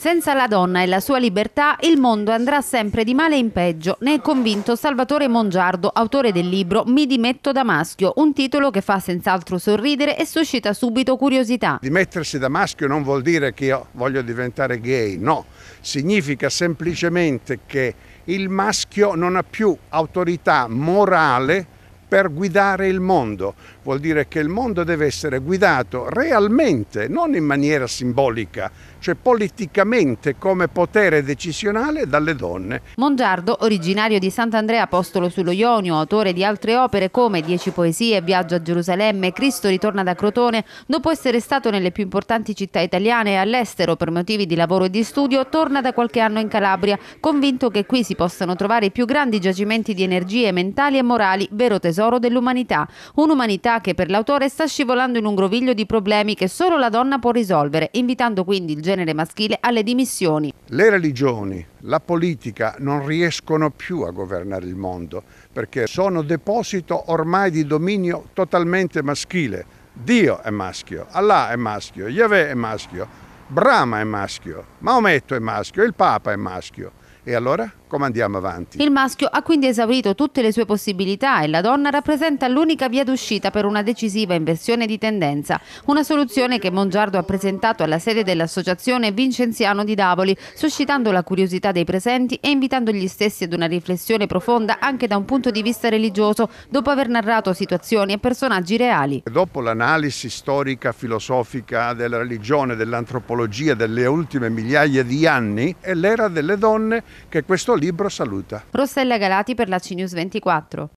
Senza la donna e la sua libertà il mondo andrà sempre di male in peggio, ne è convinto Salvatore Mongiardo, autore del libro Mi dimetto da maschio, un titolo che fa senz'altro sorridere e suscita subito curiosità. Dimettersi da maschio non vuol dire che io voglio diventare gay, no, significa semplicemente che il maschio non ha più autorità morale per guidare il mondo. Vuol dire che il mondo deve essere guidato realmente, non in maniera simbolica, cioè politicamente come potere decisionale dalle donne. Mongiardo, originario di Sant'Andrea Apostolo sullo Ionio, autore di altre opere come Dieci poesie, Viaggio a Gerusalemme, Cristo ritorna da Crotone, dopo essere stato nelle più importanti città italiane e all'estero per motivi di lavoro e di studio, torna da qualche anno in Calabria, convinto che qui si possano trovare i più grandi giacimenti di energie mentali e morali, vero tesoro tesoro dell'umanità, un'umanità che per l'autore sta scivolando in un groviglio di problemi che solo la donna può risolvere, invitando quindi il genere maschile alle dimissioni. Le religioni, la politica non riescono più a governare il mondo perché sono deposito ormai di dominio totalmente maschile. Dio è maschio, Allah è maschio, Yahweh è maschio, Brahma è maschio, Maometto è maschio, il Papa è maschio. E allora come andiamo avanti? Il maschio ha quindi esaurito tutte le sue possibilità e la donna rappresenta l'unica via d'uscita per una decisiva inversione di tendenza, una soluzione che Mongiardo ha presentato alla sede dell'Associazione Vincenziano di Davoli, suscitando la curiosità dei presenti e invitando gli stessi ad una riflessione profonda anche da un punto di vista religioso, dopo aver narrato situazioni e personaggi reali. Dopo l'analisi storica, filosofica della religione, dell'antropologia delle ultime migliaia di anni, è l'era delle donne che questo libro saluta. Rossella Galati per la CNews 24.